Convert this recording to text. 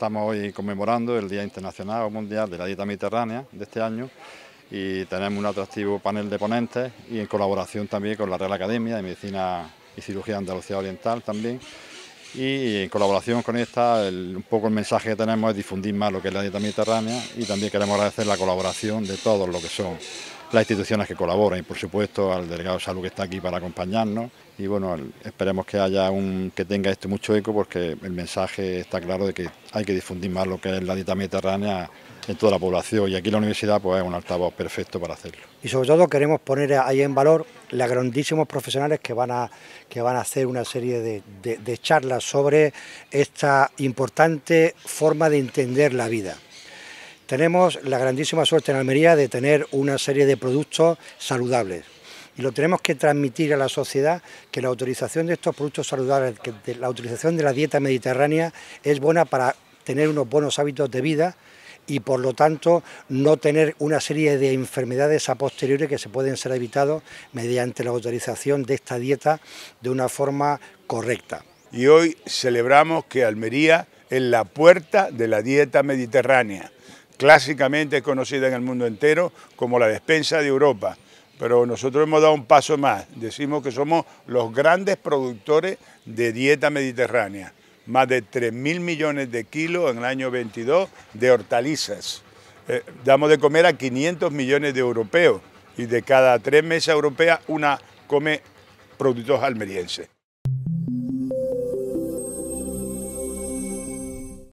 Estamos hoy conmemorando el Día Internacional o Mundial de la Dieta Mediterránea de este año y tenemos un atractivo panel de ponentes y en colaboración también con la Real Academia de Medicina y Cirugía de Andalucía Oriental también. Y en colaboración con esta, un poco el mensaje que tenemos es difundir más lo que es la dieta mediterránea y también queremos agradecer la colaboración de todos los que son las instituciones que colaboran y por supuesto al delegado de salud que está aquí para acompañarnos y bueno, esperemos que haya un que tenga esto mucho eco porque el mensaje está claro de que hay que difundir más lo que es la dieta mediterránea en toda la población y aquí la universidad pues es un altavoz perfecto para hacerlo. Y sobre todo queremos poner ahí en valor los grandísimos profesionales que van a, que van a hacer una serie de charlas sobre esta importante forma de entender la vida. Tenemos la grandísima suerte en Almería de tener una serie de productos saludables y lo tenemos que transmitir a la sociedad que la autorización de estos productos saludables, que la autorización de la dieta mediterránea es buena para tener unos buenos hábitos de vida y por lo tanto no tener una serie de enfermedades a posteriori que se pueden ser evitados mediante la autorización de esta dieta de una forma correcta. Y hoy celebramos que Almería es la puerta de la dieta mediterránea clásicamente conocida en el mundo entero como la despensa de Europa. Pero nosotros hemos dado un paso más, decimos que somos los grandes productores de dieta mediterránea, más de 3.000 millones de kilos en el año 22 de hortalizas. Eh, damos de comer a 500 millones de europeos y de cada tres mesas europeas una come productos almerienses.